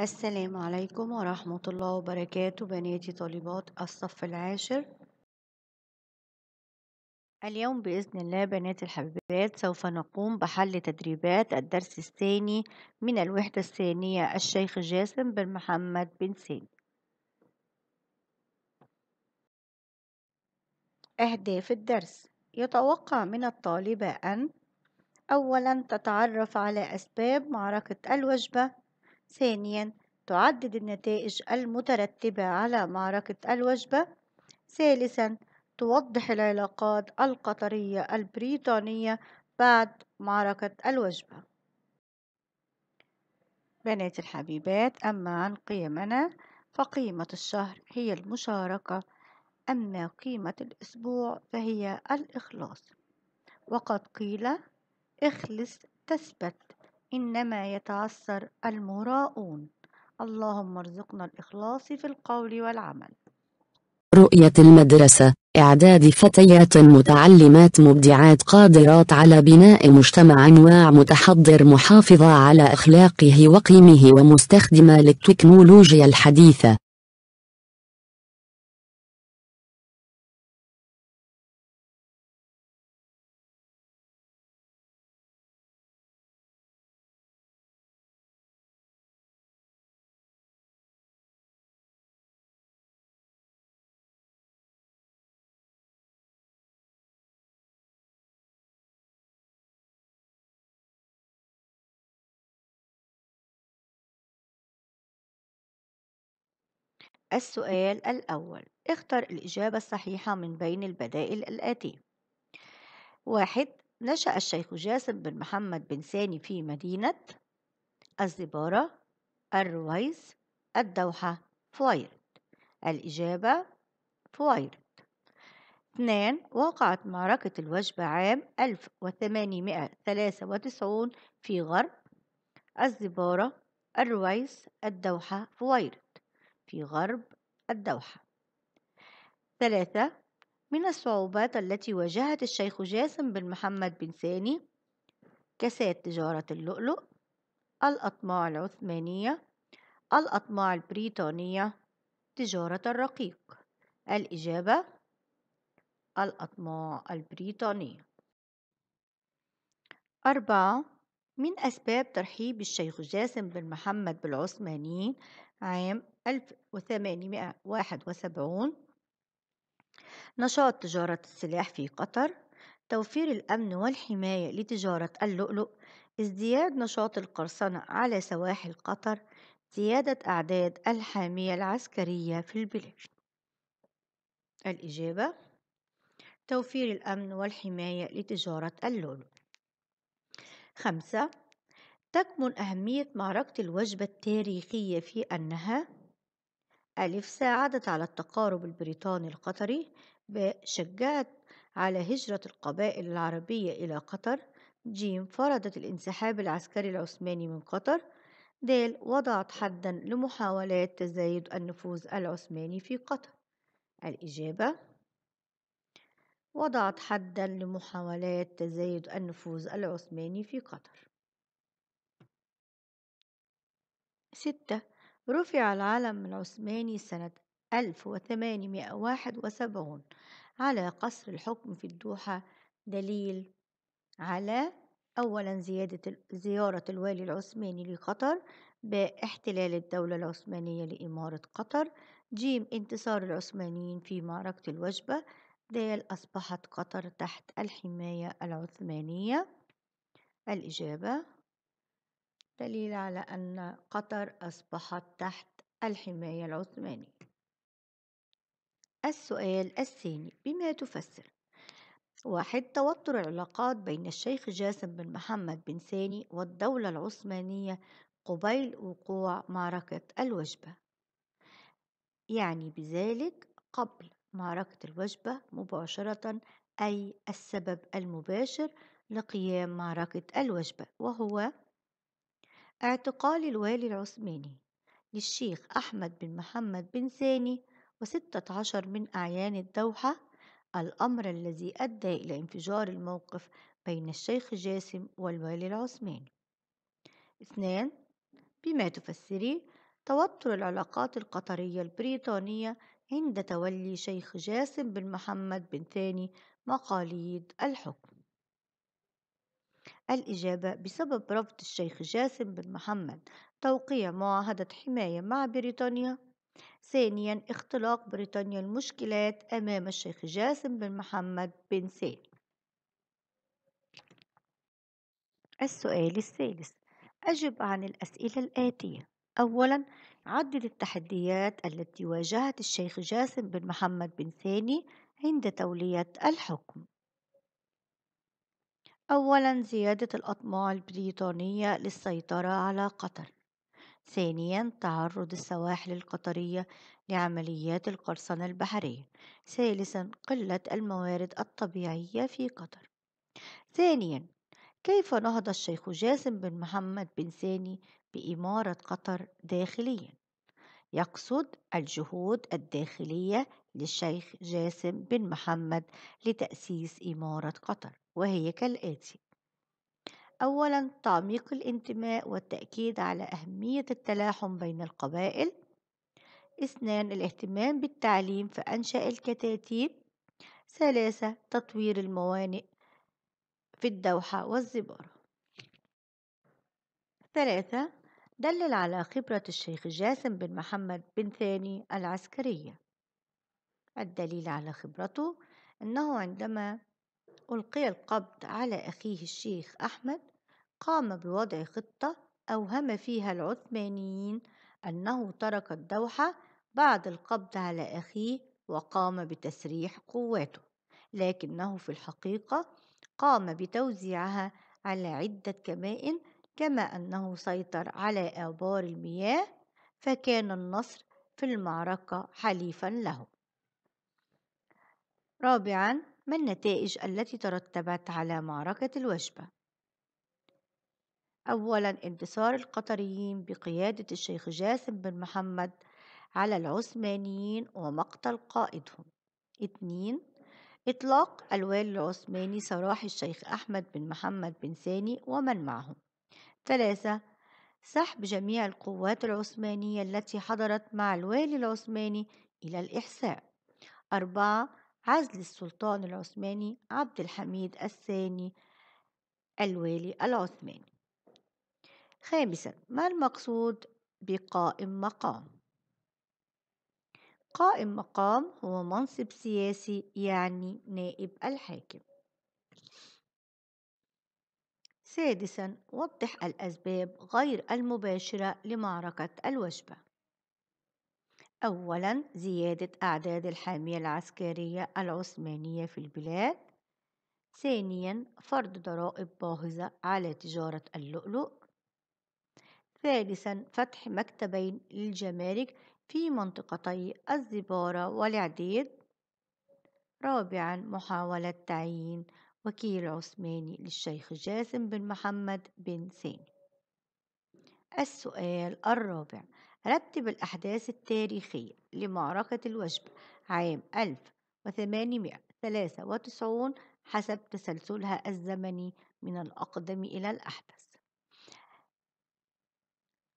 السلام عليكم ورحمة الله وبركاته بناتي طالبات الصف العاشر اليوم بإذن الله بنات الحبيبات سوف نقوم بحل تدريبات الدرس الثاني من الوحدة الثانية الشيخ جاسم بن محمد بن سين أهداف الدرس يتوقع من الطالبة أن أولا تتعرف على أسباب معركة الوجبة ثانيا تعدد النتائج المترتبة على معركة الوجبة ثالثا توضح العلاقات القطرية البريطانية بعد معركة الوجبة بنات الحبيبات أما عن قيمنا فقيمة الشهر هي المشاركة أما قيمة الأسبوع فهي الإخلاص وقد قيل اخلص تثبت إنما يتعثر المراءون اللهم ارزقنا الإخلاص في القول والعمل رؤية المدرسة إعداد فتيات متعلمات مبدعات قادرات على بناء مجتمع متحضر محافظة على أخلاقه وقيمه ومستخدمة للتكنولوجيا الحديثة السؤال الأول اختر الإجابة الصحيحة من بين البدائل الآتية واحد نشأ الشيخ جاسم بن محمد بن ساني في مدينة الزبارة الرويس الدوحة فويرد الإجابة فويرد اثنان وقعت معركة الوجبة عام 1893 في غرب الزبارة الرويس الدوحة فويرد في غرب الدوحة ثلاثة من الصعوبات التي واجهت الشيخ جاسم بن محمد بن ثاني كساد تجارة اللؤلؤ الأطماع العثمانية الأطماع البريطانية تجارة الرقيق الإجابة الأطماع البريطانية أربعة من أسباب ترحيب الشيخ جاسم بن محمد بالعثمانيين عام 1871 نشاط تجارة السلاح في قطر توفير الأمن والحماية لتجارة اللؤلؤ ازدياد نشاط القرصنة على سواحل قطر زيادة أعداد الحامية العسكرية في البلاد الإجابة توفير الأمن والحماية لتجارة اللؤلؤ خمسة تكمن أهمية معركة الوجبة التاريخية في أنها ألف ساعدت على التقارب البريطاني القطري ب شجعت على هجرة القبائل العربية إلى قطر ج فرضت الانسحاب العسكري العثماني من قطر د وضعت حدا لمحاولات تزايد النفوذ العثماني في قطر الإجابة وضعت حدا لمحاولات تزايد النفوذ العثماني في قطر ستة رفع العلم العثماني سنة 1871 على قصر الحكم في الدوحة دليل على أولا زيادة زيارة الوالي العثماني لقطر باحتلال الدولة العثمانية لإمارة قطر جيم انتصار العثمانيين في معركة الوجبة دال أصبحت قطر تحت الحماية العثمانية الإجابة دليل على أن قطر أصبحت تحت الحماية العثمانية السؤال الثاني بما تفسر واحد توتر العلاقات بين الشيخ جاسم بن محمد بن ثاني والدولة العثمانية قبيل وقوع معركة الوجبة يعني بذلك قبل معركة الوجبة مباشرة أي السبب المباشر لقيام معركة الوجبة وهو اعتقال الوالي العثماني للشيخ أحمد بن محمد بن ثاني وستة عشر من أعيان الدوحة الأمر الذي أدى إلى انفجار الموقف بين الشيخ جاسم والوالي العثماني اثنان بما تفسري توتر العلاقات القطرية البريطانية عند تولي شيخ جاسم بن محمد بن ثاني مقاليد الحكم الإجابة بسبب رفض الشيخ جاسم بن محمد توقيع معاهدة حماية مع بريطانيا ثانيا اختلاق بريطانيا المشكلات أمام الشيخ جاسم بن محمد بن سين السؤال الثالث أجب عن الأسئلة الآتية أولا عدد التحديات التي واجهت الشيخ جاسم بن محمد بن ثاني عند تولية الحكم أولًا زيادة الأطماع البريطانية للسيطرة على قطر، ثانيًا تعرض السواحل القطرية لعمليات القرصنة البحرية، ثالثًا قلة الموارد الطبيعية في قطر. ثانيًا كيف نهض الشيخ جاسم بن محمد بن ثاني بإمارة قطر داخليًا؟ يقصد الجهود الداخلية للشيخ جاسم بن محمد لتأسيس إمارة قطر وهي كالآتي أولا تعميق الانتماء والتأكيد على أهمية التلاحم بين القبائل اثنان الاهتمام بالتعليم فأنشأ الكتاتيب ثلاثة تطوير الموانئ في الدوحة والزبارة ثلاثة دلل على خبرة الشيخ جاسم بن محمد بن ثاني العسكرية الدليل على خبرته أنه عندما ألقي القبض على أخيه الشيخ أحمد قام بوضع خطة أوهم فيها العثمانيين أنه ترك الدوحة بعد القبض على أخيه وقام بتسريح قواته لكنه في الحقيقة قام بتوزيعها على عدة كمائن كما أنه سيطر على آبار المياه فكان النصر في المعركة حليفا له رابعًا، ما النتائج التي ترتبت على معركة الوجبة؟ أولًا انتصار القطريين بقيادة الشيخ جاسم بن محمد على العثمانيين ومقتل قائدهم. اتنين إطلاق الوالي العثماني سراح الشيخ أحمد بن محمد بن ثاني ومن معه. ثلاثة سحب جميع القوات العثمانية التي حضرت مع الوالي العثماني إلى الإحساء. أربعة عزل السلطان العثماني عبد الحميد الثاني الوالي العثماني خامسا ما المقصود بقائم مقام قائم مقام هو منصب سياسي يعني نائب الحاكم سادسا وضح الأسباب غير المباشرة لمعركة الوجبة أولاً زيادة أعداد الحامية العسكرية العثمانية في البلاد ثانياً فرض ضرائب باهظة على تجارة اللؤلؤ ثالثاً فتح مكتبين للجمارك في منطقتي الزبارة والعديد رابعاً محاولة تعيين وكيل عثماني للشيخ جاسم بن محمد بن سامي السؤال الرابع رتب الأحداث التاريخية لمعركة الوجبة عام 1893 حسب تسلسلها الزمني من الأقدم إلى الأحدث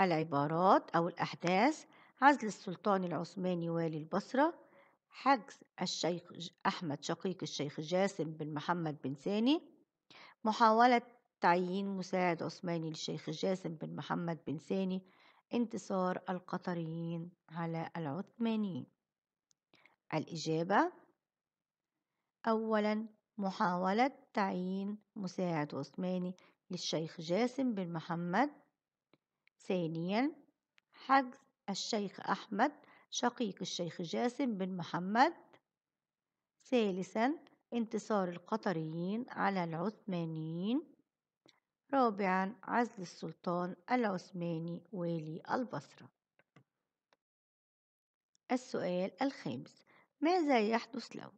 العبارات أو الأحداث عزل السلطان العثماني والي البصرة حجز الشيخ أحمد شقيق الشيخ جاسم بن محمد بن ثاني محاولة تعيين مساعد عثماني للشيخ جاسم بن محمد بن ثاني انتصار القطريين على العثمانيين الإجابة أولا محاولة تعيين مساعد عثماني للشيخ جاسم بن محمد ثانيا حجز الشيخ أحمد شقيق الشيخ جاسم بن محمد ثالثا انتصار القطريين على العثمانيين رابعا عزل السلطان العثماني والي البصرة السؤال الخامس ماذا يحدث لو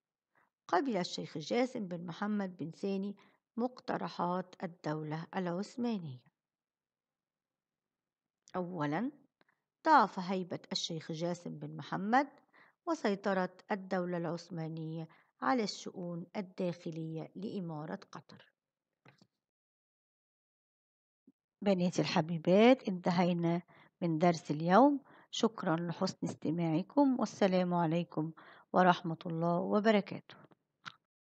قبل الشيخ جاسم بن محمد بن ثاني مقترحات الدولة العثمانية أولا ضعف هيبة الشيخ جاسم بن محمد وسيطرة الدولة العثمانية على الشؤون الداخلية لإمارة قطر بناتي الحبيبات انتهينا من درس اليوم شكرا لحسن استماعكم والسلام عليكم ورحمة الله وبركاته